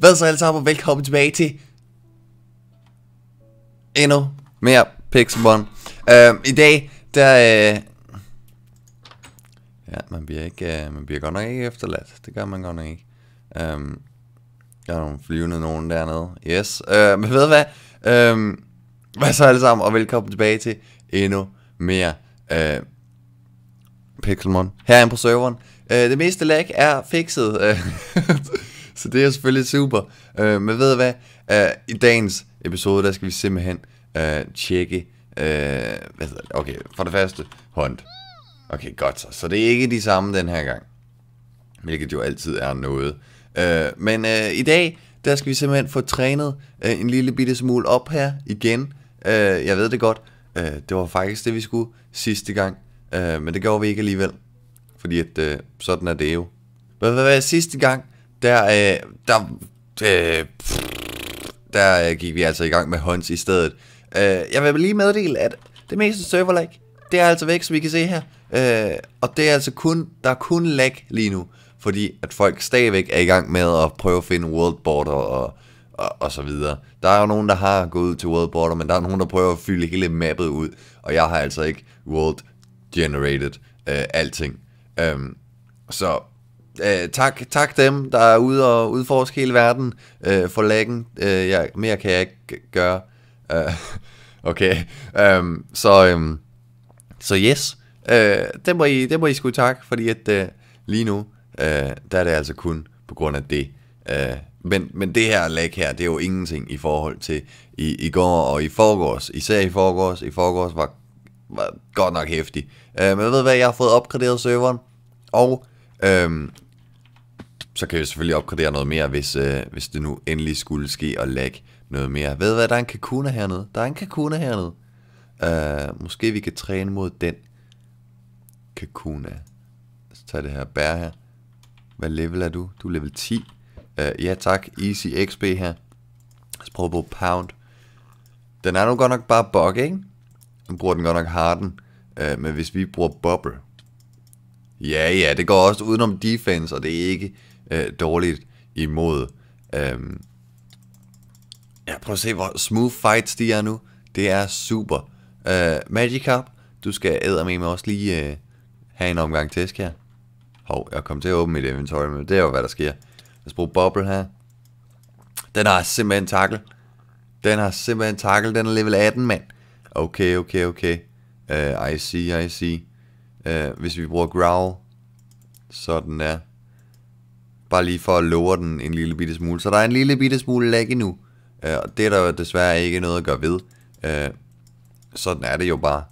Hvad så alle sammen, og velkommen tilbage til endnu mere Pixelmon. Uh, I dag, der... Uh... Ja, man bliver, ikke, uh, man bliver godt nok ikke efterladt. Det gør man godt nok ikke. Um, der er nogle flyvende nogen dernede. Yes. Uh, men ved hvad? Um, hvad så alle sammen, og velkommen tilbage til endnu mere uh, Pixelmon. Herinde på serveren. Uh, det meste lag er fikset. Uh, så det er selvfølgelig super. Øh, men ved du hvad? Øh, I dagens episode, der skal vi simpelthen øh, tjekke... Øh, hvad hedder det? Okay, for det første, hånd. Okay, godt så. Så det er ikke de samme den her gang. Hvilket jo altid er noget. Øh, men øh, i dag, der skal vi simpelthen få trænet øh, en lille bitte smule op her igen. Øh, jeg ved det godt. Øh, det var faktisk det, vi skulle sidste gang. Øh, men det gjorde vi ikke alligevel. Fordi at, øh, sådan er det jo. Hvad, var sidste gang, der, øh, der, øh, der øh, gik vi altså i gang med Hunts i stedet. Øh, jeg vil lige meddele, at det meste server lag, det er altså væk, som vi kan se her. Øh, og det er altså kun, der er kun lag lige nu, fordi at folk stadigvæk er i gang med at prøve at finde world border og, og, og så videre. Der er jo nogen, der har gået ud til world border, men der er nogen, der prøver at fylde hele mappet ud, og jeg har altså ikke world generated øh, alting. Øhm, så Øh, tak, tak dem, der er ude og udforske hele verden øh, for lækken. Øh, ja, mere kan jeg ikke gøre. Øh, okay. Øh, så, øh, så yes. Øh, det, må I, det må I sgu tak, fordi at, øh, lige nu, øh, der er det altså kun på grund af det. Øh, men, men det her lag her, det er jo ingenting i forhold til i, i går og i forgårs. Især i forgårs. I forgårs var, var godt nok hæftig. Øh, men ved hvad, jeg har fået opgraderet serveren, og Øhm, så kan vi selvfølgelig opgradere noget mere, hvis, øh, hvis det nu endelig skulle ske og lægge noget mere. Ved hvad, der er en kakuna hernede. Der er en kakuna hernede. Øh, måske vi kan træne mod den kakuna. Så tager det her bær her. Hvad level er du? Du er level 10. Øh, ja tak, easy XP her. Lad os prøve at pound. Den er nu godt nok bare bug, ikke? Nu bruger den godt nok harden. Øh, men hvis vi bruger bubble, Ja, ja, det går også udenom defense, og det er ikke øh, dårligt imod. Øhm. Ja, prøv at se, hvor smooth fights de er nu. Det er super. Øh, Magikarp, du skal æde mig også lige øh, have en omgang tæsk her. Hov, jeg kom til at åbne mit inventory, men det er jo, hvad der sker. Lad os bruge Bubble her. Den har simpelthen takkel. Den har simpelthen takkel. Den er level 18, mand. Okay, okay, okay. Uh, I see, I see. Øh, hvis vi bruger growl, sådan der. Bare lige for at lower den en lille bitte smule. Så der er en lille bitte smule lag endnu. Øh, og det er der jo desværre ikke noget at gøre ved. Øh, sådan er det jo bare.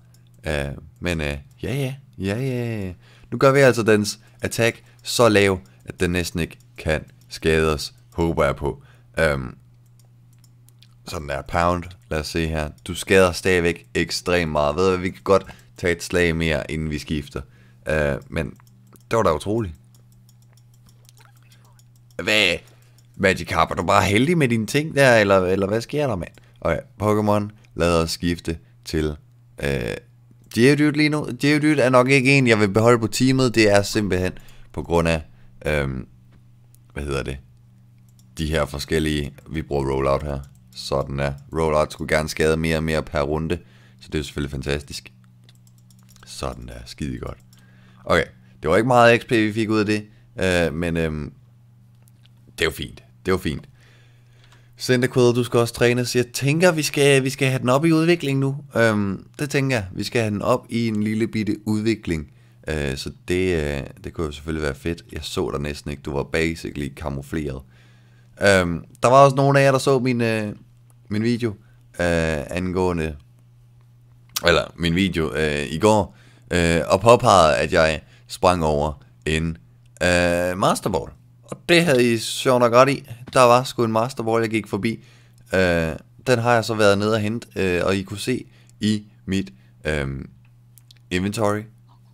Øh, men øh, ja, ja, ja, ja. Nu gør vi altså dens attack så lav, at den næsten ikke kan skade os, håber jeg på. Øhm, sådan der, pound, lad os se her. Du skader stadigvæk ekstremt meget. Ved du hvad, vi kan godt tage et slag mere, inden vi skifter. Uh, men det var da utroligt. Hvad? Magic Harp, er du bare heldig med dine ting der, eller, eller hvad sker der, mand? Og ja, Pokémon, lader os skifte til uh, Geodude lige nu. Geodude er nok ikke en, jeg vil beholde på teamet. Det er simpelthen på grund af, øhm, hvad hedder det, de her forskellige, vi bruger rollout her. Sådan er. Rollout skulle gerne skade mere og mere per runde, så det er selvfølgelig fantastisk. Sådan der, skide godt. Okay, det var ikke meget XP, vi fik ud af det, øh, men øh, det var fint. Det var fint. Centerkode, du skal også så Jeg tænker, vi skal, vi skal have den op i udvikling nu. Øhm, det tænker jeg. Vi skal have den op i en lille bitte udvikling. Øh, så det, øh, det kunne jo selvfølgelig være fedt. Jeg så dig næsten ikke. Du var basically kamufleret. Øhm, der var også nogle af jer, der så min, øh, min video øh, angående... Eller min video øh, i går øh, og påpegede, at jeg sprang over en øh, masterball. Og det havde I sjovt nok ret i. Der var sgu en masterball, jeg gik forbi. Øh, den har jeg så været nede og hente, øh, og I kunne se i mit øh, inventory,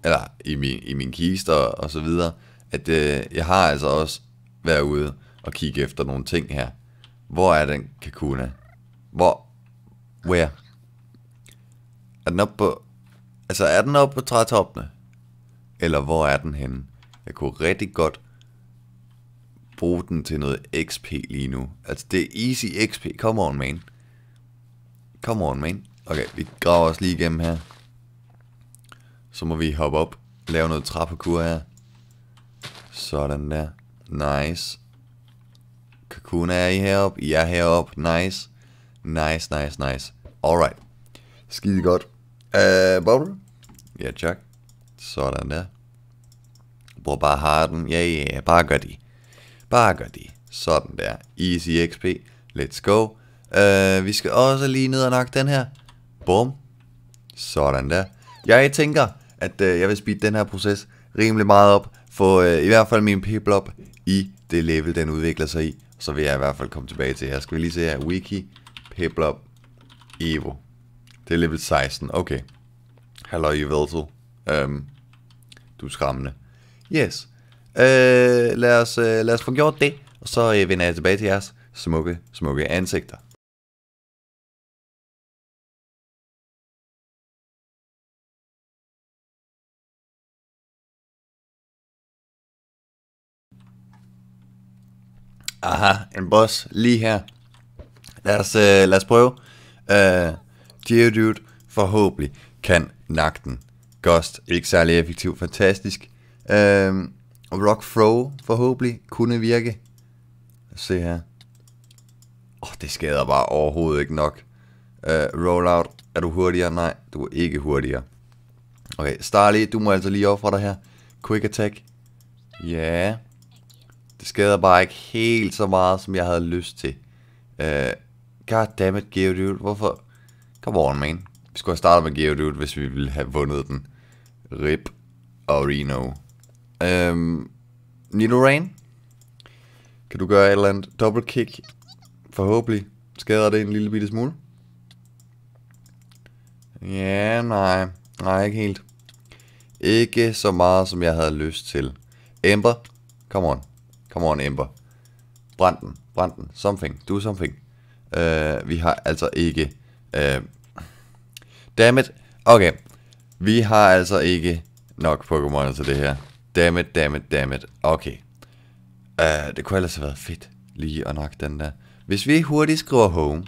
eller i min, i min kiste og, og så videre, at øh, jeg har altså også været ude og kigge efter nogle ting her. Hvor er den kakuna? Hvor? Where? Er den oppe på Altså, er den oppe på trætoppene? Eller hvor er den henne? Jeg kunne rigtig godt bruge den til noget XP lige nu. Altså, det er easy XP. Come on, man. Come on, man. Okay, vi graver os lige igennem her. Så må vi hoppe op. Lave noget trappekur her. Sådan der. Nice. Kakuna er I heroppe? I er heroppe. Nice. Nice, nice, nice. Alright. Skide godt. Øh, Bobble? Ja, tak. Sådan der. Brug bare harden. Ja, yeah, ja, yeah, bare gør de. Bare gør de. Sådan der. Easy XP. Let's go. Øh, vi skal også lige ned og nok den her. Bum. Sådan der. Jeg tænker, at øh, jeg vil speede den her proces rimelig meget op. Få øh, i hvert fald min people op i det level, den udvikler sig i. Så vil jeg i hvert fald komme tilbage til jer. Skal vi lige se her. Wiki, people up, Evo. Det er level 16. Okay. Hallo, Yveltal. Øhm, du er skræmmende. Yes. Øh, lad, os, øh, lad os få gjort det, og så øh, vender jeg tilbage til jeres smukke, smukke ansigter. Aha, en boss lige her. Lad os, øh, lad os prøve. Øh, Geodude forhåbentlig kan nakke den. Ghost, ikke særlig effektiv, fantastisk. Øhm, Rock Throw forhåbentlig kunne virke. Lad os se her. Åh, oh, det skader bare overhovedet ikke nok. Øh, rollout, er du hurtigere? Nej, du er ikke hurtigere. Okay, Starly, du må altså lige ofre dig her. Quick Attack. Ja. Yeah. Det skader bare ikke helt så meget, som jeg havde lyst til. Øh, goddammit, Geodude, hvorfor Come on, man. Vi skulle have startet med Geodude, hvis vi ville have vundet den. Rip og Reno. Øhm, Nidoran? Kan du gøre et eller andet double kick? Forhåbentlig skader det en lille bitte smule. Ja, nej. Nej, ikke helt. Ikke så meget, som jeg havde lyst til. Ember, come on. Come on, Ember. Brænd den. Brænd den. Something. Do something. Uh, vi har altså ikke uh, Dammit. Okay. Vi har altså ikke nok Pokémon til det her. Dammit, dammit, dammit. Okay. Uh, det kunne ellers have været fedt lige at nok den der. Hvis vi hurtigt skriver home.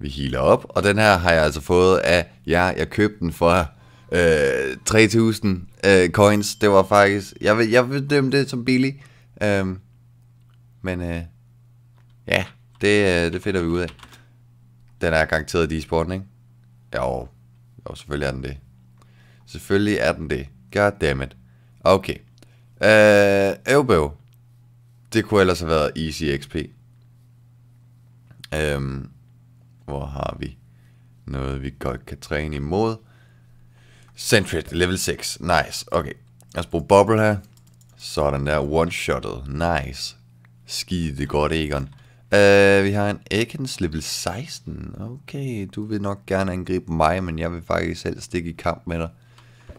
Vi healer op, og den her har jeg altså fået af jer. Ja, jeg købte den for øh, 3000 øh, coins. Det var faktisk... Jeg vil, jeg vil dømme det som billig. Øhm, men øh, ja, det, uh, det finder vi ud af. Den er garanteret i e-sporten, ikke? Jo, jo selvfølgelig er den det. Selvfølgelig er den det. God damn it. Okay. Øh, Øvbøv. Det kunne ellers have været Easy XP. Øhm, hvor har vi noget, vi godt kan træne imod? Sentry, level 6. Nice. Okay. Lad os bruge bubble her. Sådan der, one shotted Nice. Skide godt, Egon. Uh, vi har en Akens level 16. Okay, du vil nok gerne angribe mig, men jeg vil faktisk selv stikke i kamp med dig.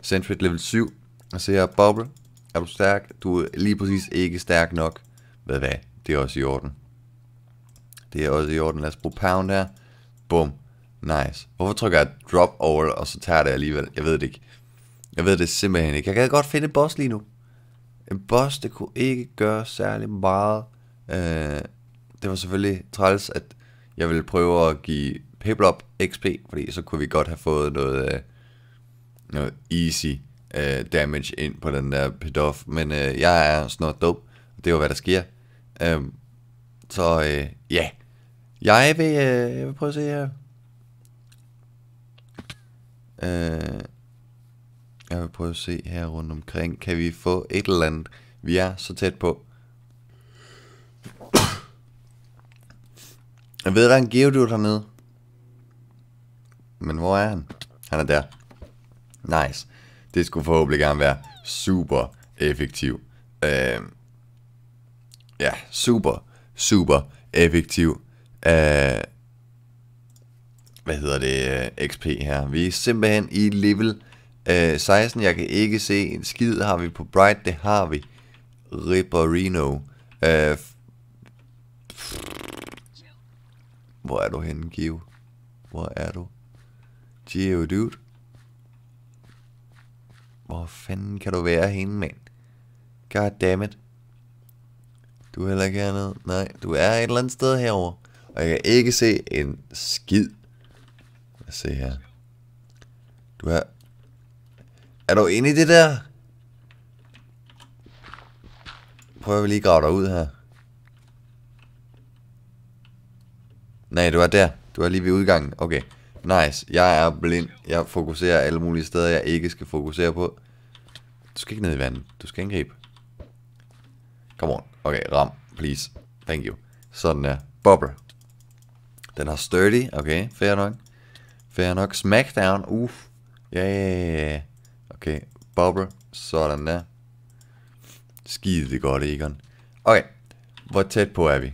Sentret level 7. Og så her, Bubble. Er du stærk? Du er lige præcis ikke stærk nok. Hvad hvad? Det er også i orden. Det er også i orden. Lad os bruge Pound her. Bum. Nice. Hvorfor trykker jeg Drop All, og så tager det alligevel? Jeg ved det ikke. Jeg ved det simpelthen ikke. Jeg kan godt finde en boss lige nu. En boss, det kunne ikke gøre særlig meget. Øh, det var selvfølgelig træls, at jeg ville prøve at give Pablop XP, fordi så kunne vi godt have fået noget, øh, noget easy øh, damage ind på den der pedof. Men øh, jeg er snart dope, og det var hvad der sker. Øh, så øh, ja, jeg vil, øh, jeg vil prøve at se her. Øh, øh, jeg vil prøve at se her rundt omkring. Kan vi få et eller andet? Vi er så tæt på. Jeg ved, der er en geodude hernede. Men hvor er han? Han er der. Nice. Det skulle forhåbentlig gerne være super effektiv. Øh, ja, super, super effektiv. Øh, hvad hedder det? Øh, XP her. Vi er simpelthen i level øh, 16. Jeg kan ikke se en skid. Har vi på Bright? Det har vi. Ripperino. Øh, hvor er du henne, Gio? Hvor er du? Gio, dude. Hvor fanden kan du være henne, mand? God damn it. Du er heller ikke hernede. Nej, du er et eller andet sted herover. Og jeg kan ikke se en skid. Lad os se her. Du er... Er du inde i det der? Prøver vi lige at grave dig ud her. Nej, du er der. Du er lige ved udgangen. Okay. Nice. Jeg er blind. Jeg fokuserer alle mulige steder, jeg ikke skal fokusere på. Du skal ikke ned i vandet. Du skal angribe. Come on. Okay, ram. Please. Thank you. Sådan der. Bobber. Den har sturdy. Okay, fair nok. Fair nok. Smackdown. Uff. Ja, yeah. ja, Okay, bobber. Sådan der. Skide godt, Egon. Okay, hvor tæt på er vi?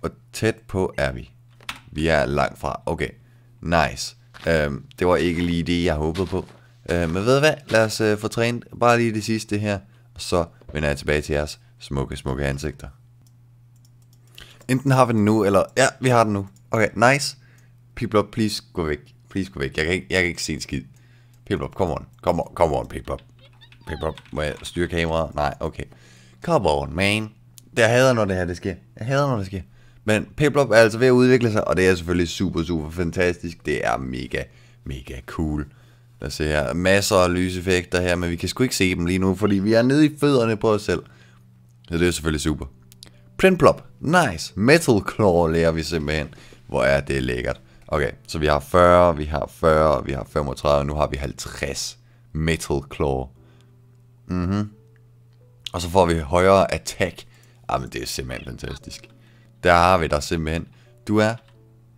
Hvor tæt på er vi? Vi er langt fra. Okay, nice. Øhm, det var ikke lige det, jeg håbede på. Øhm, men ved hvad? Lad os øh, få trænet bare lige det sidste her. Og så vender jeg tilbage til jeres smukke, smukke ansigter. Enten har vi den nu, eller... Ja, vi har den nu. Okay, nice. Piplop, please gå væk. Please gå væk. Jeg kan ikke, jeg kan ikke se en skid. Piplop, come on. Come on, come on, Piplop. Piplop, må jeg styre kameraet? Nej, okay. Come on, man. Jeg hader, når det her det sker. Jeg hader, når det sker. Men Piplup er altså ved at udvikle sig, og det er selvfølgelig super, super fantastisk. Det er mega, mega cool. Lad os se her. Masser af lyseffekter her, men vi kan sgu ikke se dem lige nu, fordi vi er nede i fødderne på os selv. Så det er selvfølgelig super. Printplop. Nice. Metal Claw lærer vi simpelthen. Hvor er det lækkert. Okay, så vi har 40, vi har 40, vi har 35, og nu har vi 50 Metal Claw. Mhm. Mm og så får vi højere attack. Ah, men det er simpelthen fantastisk. Der har vi dig simpelthen. Du er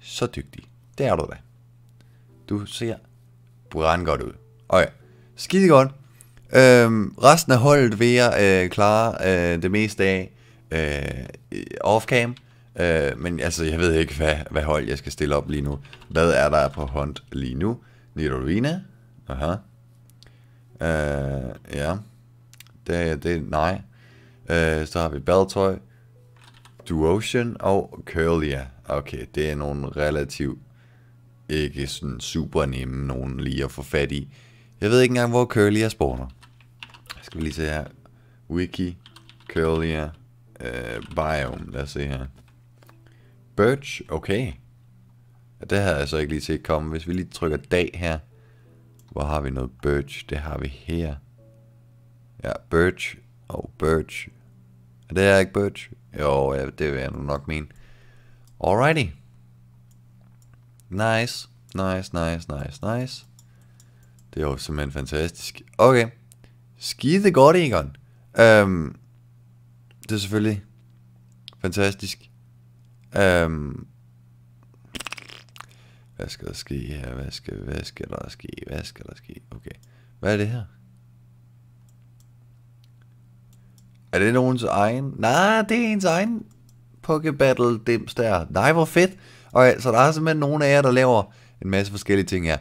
så dygtig. Det er du da. Du ser godt ud. Og ja, skide godt. Øhm, resten af holdet vil jeg øh, klare øh, det meste af øh, off-cam. Øh, men altså, jeg ved ikke, hvad, hvad hold jeg skal stille op lige nu. Hvad er der på hånd lige nu? Nidorina? Aha. Øh, ja. Det, det, nej. Øh, så har vi Øh, Duotion og Curlia. Okay, det er nogle relativt ikke sådan super nemme nogen lige at få fat i. Jeg ved ikke engang, hvor Curlia spawner. Jeg skal vi lige se her. Wiki, Curlia, uh, Biome. Lad os se her. Birch, okay. Det havde jeg så ikke lige set komme. Hvis vi lige trykker dag her. Hvor har vi noget birch? Det har vi her. Ja, birch og birch. Er det Eric Birch? Jo, det vil jeg nu nok mene. Alrighty. Nice, nice, nice, nice, nice. Det er jo simpelthen fantastisk. Okay. Skide godt, Egon. Øhm, det er selvfølgelig fantastisk. Øhm, hvad skal der ske her? Hvad skal, hvad skal der ske? Hvad skal der ske? Okay. Hvad er det her? Er det nogens egen? Nej, det er ens egen Pokebattle dims der. Nej, hvor fedt. Og så der er simpelthen nogle af jer, der laver en masse forskellige ting her.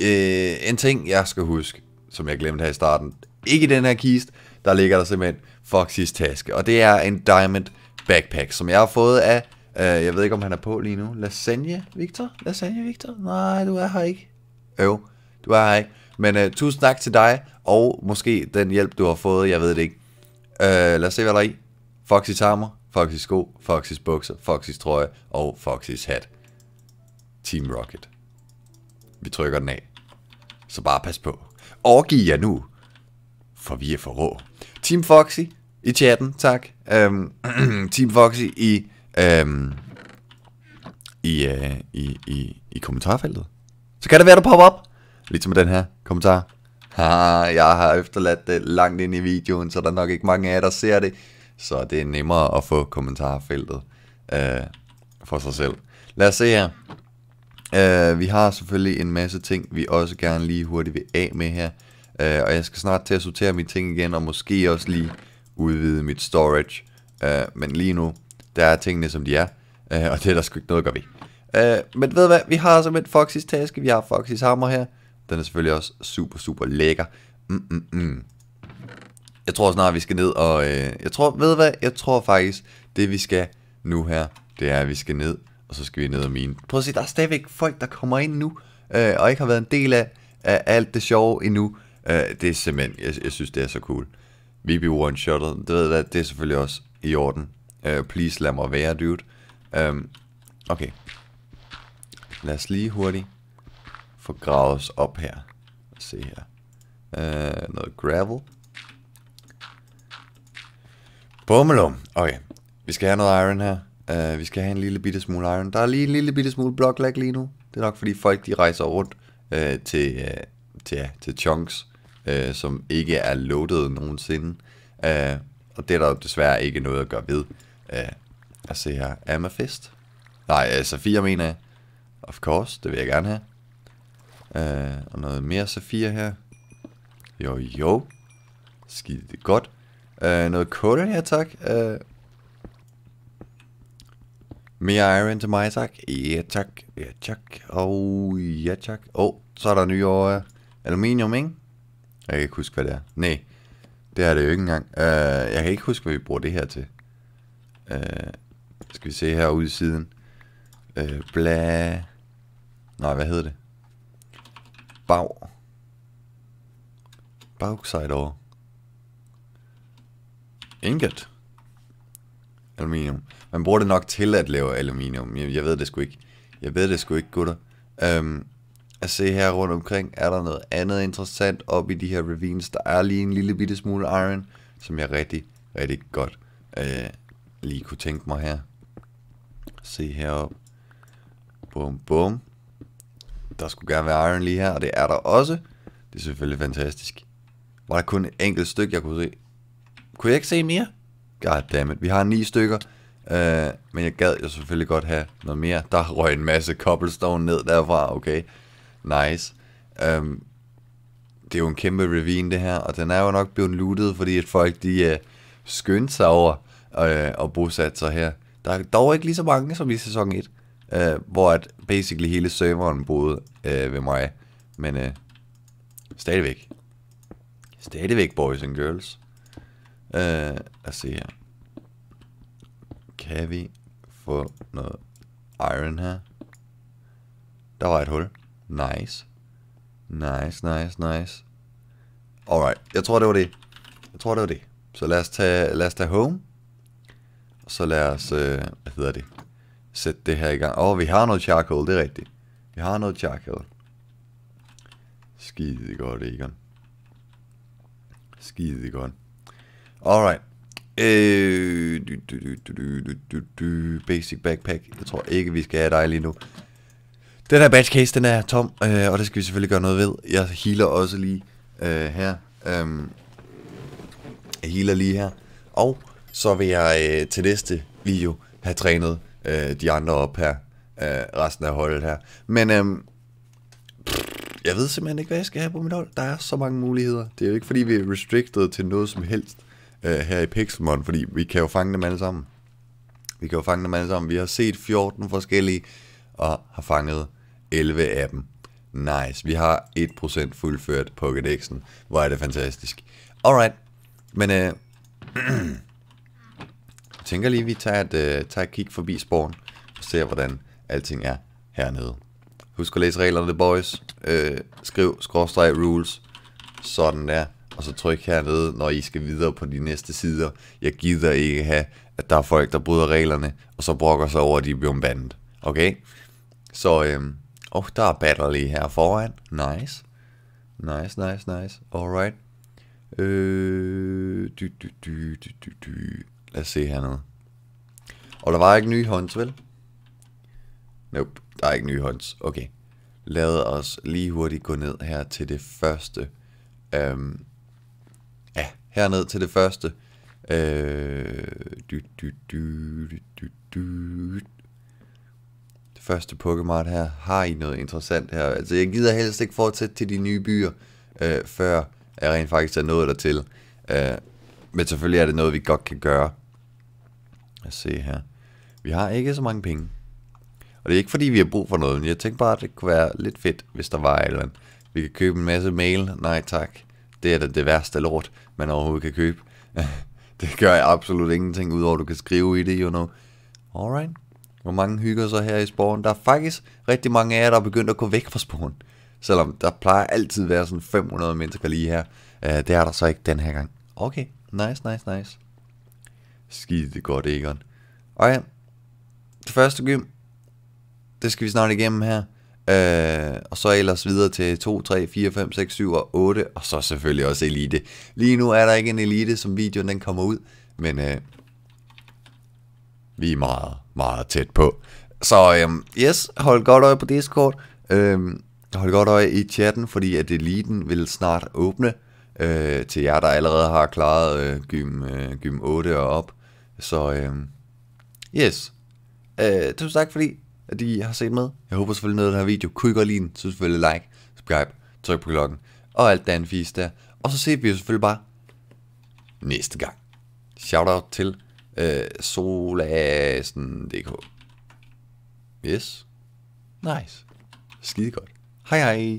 Øh, en ting, jeg skal huske, som jeg glemte her i starten. Ikke i den her kist, der ligger der simpelthen Foxys taske. Og det er en Diamond Backpack, som jeg har fået af, øh, jeg ved ikke om han er på lige nu, Lasagne Victor? Lasagne Victor? Nej, du er her ikke. Jo, du er her ikke. Men øh, tusind tak til dig, og måske den hjælp, du har fået, jeg ved det ikke. Øh, lad os se, hvad der er i. Foxys hammer, Foxys sko, Foxys bukser, Foxys trøje og Foxys hat. Team Rocket. Vi trykker den af. Så bare pas på. Overgiv jer nu, for vi er for rå. Team Foxy i chatten, tak. Øhm, Team Foxy i, øhm, i, uh, i, i, i kommentarfeltet. Så kan det være, du popper op. Ligesom med den her kommentar. Haha, jeg har efterladt det langt ind i videoen, så der er nok ikke mange af jer, der ser det. Så det er nemmere at få kommentarfeltet øh, for sig selv. Lad os se her. Øh, vi har selvfølgelig en masse ting, vi også gerne lige hurtigt vil af med her. Øh, og jeg skal snart til at sortere mine ting igen, og måske også lige udvide mit storage. Øh, men lige nu, der er tingene, som de er. Øh, og det er der sgu ikke noget, gør vi. Øh, men ved hvad, vi har så et Foxys taske, vi har Foxys hammer her. Den er selvfølgelig også super, super lækker. Mm, mm, mm. Jeg tror snart, vi skal ned og... Øh, jeg tror, ved hvad? Jeg tror faktisk, det vi skal nu her, det er, at vi skal ned, og så skal vi ned og mine. Prøv at se, der er stadigvæk folk, der kommer ind nu, øh, og ikke har været en del af, af alt det sjove endnu. Øh, det er simpelthen... Jeg, jeg synes, det er så cool. Vi bliver one shot Det ved hvad? det er selvfølgelig også i orden. Øh, please lad mig være, dude. Øh, okay. Lad os lige hurtigt få gravet os op her. Lad os se her. Uh, noget gravel. Bummelum. Okay, vi skal have noget iron her. Uh, vi skal have en lille bitte smule iron. Der er lige en lille bitte smule bloklag lige nu. Det er nok fordi folk de rejser rundt uh, til, uh, til, uh, til chunks, uh, som ikke er loaded nogensinde. Uh, og det er der desværre ikke noget at gøre ved. Uh, lad os se her. Amethyst? Nej, uh, Safir mener jeg. Of course, det vil jeg gerne have. Uh, og noget mere Sofia her. Jo, jo. Skide godt. Uh, noget kutter her, tak. Uh, mere iron til mig, tak. Ja, tak. Ja, tak. Og oh, ja, tak. Åh, oh, så er der nye over uh, aluminium, ikke? Jeg kan ikke huske, hvad det er. Nej, det er det jo ikke engang. Uh, jeg kan ikke huske, hvad vi bruger det her til. Uh, skal vi se herude i siden. Uh, bla... Nej, hvad hedder det? bag. Bagside ore. Ingot. Aluminium. Man bruger det nok til at lave aluminium. Jeg, jeg ved det sgu ikke. Jeg ved det sgu ikke, gutter. Øhm, at se her rundt omkring, er der noget andet interessant op i de her ravines. Der er lige en lille bitte smule iron, som jeg rigtig, rigtig godt øh, lige kunne tænke mig her. Se heroppe. Bum, bum. Der skulle gerne være Iron lige her, og det er der også. Det er selvfølgelig fantastisk. Var der kun et enkelt stykke, jeg kunne se? Kunne jeg ikke se mere? Goddammit, vi har ni stykker. Øh, men jeg gad jo selvfølgelig godt have noget mere. Der røg en masse cobblestone ned derfra, okay. Nice. Øhm, um, det er jo en kæmpe ravine det her, og den er jo nok blevet lootet, fordi at folk de øh, uh, skyndte sig over øh, uh, og bosatte sig her. Der er dog ikke lige så mange som i sæson 1 øh, hvor at basically hele serveren boede øh, ved mig. Men øh, stadigvæk. Stadigvæk, boys and girls. Øh, lad os se her. Kan vi få noget iron her? Der var et hul. Nice. Nice, nice, nice. Alright, jeg tror det var det. Jeg tror det var det. Så lad os tage, lad os tage home. så lad os, øh, hvad hedder det? sætte det her i gang. Åh, oh, vi har noget charcoal, det er rigtigt. Vi har noget charcoal. Skide godt, Egon. Skide godt. Alright. Øh, basic backpack. Jeg tror ikke, vi skal have dig lige nu. Den her batch case, den er tom, øh, og det skal vi selvfølgelig gøre noget ved. Jeg healer også lige øh, her. Øhm, jeg healer lige her. Og så vil jeg øh, til næste video have trænet øh, de andre op her, øh, resten af holdet her. Men øhm, pff, jeg ved simpelthen ikke, hvad jeg skal have på mit hold. Der er så mange muligheder. Det er jo ikke, fordi vi er restricted til noget som helst øh, her i Pixelmon, fordi vi kan jo fange dem alle sammen. Vi kan jo fange dem alle sammen. Vi har set 14 forskellige, og har fanget 11 af dem. Nice. Vi har 1% fuldført Pokédexen. Hvor er det fantastisk. Alright. Men øh, tænker lige, at vi tager et, uh, tager et kig forbi sporen og ser, hvordan alting er hernede. Husk at læse reglerne, boys. Uh, skriv skråstreg rules. Sådan der. Og så tryk hernede, når I skal videre på de næste sider. Jeg gider ikke have, at der er folk, der bryder reglerne, og så brokker sig over, at de bliver bandet. Okay? Så, øhm, oh, der er battle lige her foran. Nice. Nice, nice, nice. Alright. Øh, du, du, du, du, du, du. Lad os se hernede. Og der var ikke nye hånds, vel? Nope, der er ikke nye hånds. Okay. Lad os lige hurtigt gå ned her til det første. Øhm, ja, herned til det første. Øh, dy, dy, dy, dy, dy. Det første Pokémon her. Har I noget interessant her? Altså, jeg gider helst ikke fortsætte til de nye byer, øh, før jeg rent faktisk er nået dertil. Øh, men selvfølgelig er det noget, vi godt kan gøre. Lad os se her. Vi har ikke så mange penge. Og det er ikke fordi, vi har brug for noget, men jeg tænkte bare, at det kunne være lidt fedt, hvis der var et eller andet. Vi kan købe en masse mail. Nej tak. Det er da det værste lort, man overhovedet kan købe. det gør jeg absolut ingenting, udover at du kan skrive i det, you know. Alright. Hvor mange hygger så her i sporen? Der er faktisk rigtig mange af jer, der er begyndt at gå væk fra sporen. Selvom der plejer altid at være sådan 500 mennesker lige her. Uh, det er der så ikke den her gang. Okay, nice, nice, nice. Skide godt, Egon. Og ja, det første gym, det skal vi snart igennem her. Øh, og så ellers videre til 2, 3, 4, 5, 6, 7 og 8, og så selvfølgelig også Elite. Lige nu er der ikke en Elite, som videoen den kommer ud, men øh, vi er meget, meget tæt på. Så øh, yes, hold godt øje på Discord. Øh, hold godt øje i chatten, fordi at eliten vil snart åbne øh, til jer, der allerede har klaret øh, gym, øh, gym 8 og op. Så øh, yes. Øh, tusind tak fordi, at I har set med. Jeg håber selvfølgelig noget af den her video. Kunne I godt lide den, så selvfølgelig like, subscribe, tryk på klokken og alt det andet fisk der. Og så ses vi jo selvfølgelig bare næste gang. Shoutout til øh, solasen.dk Yes. Nice. Skide godt. Hej hej.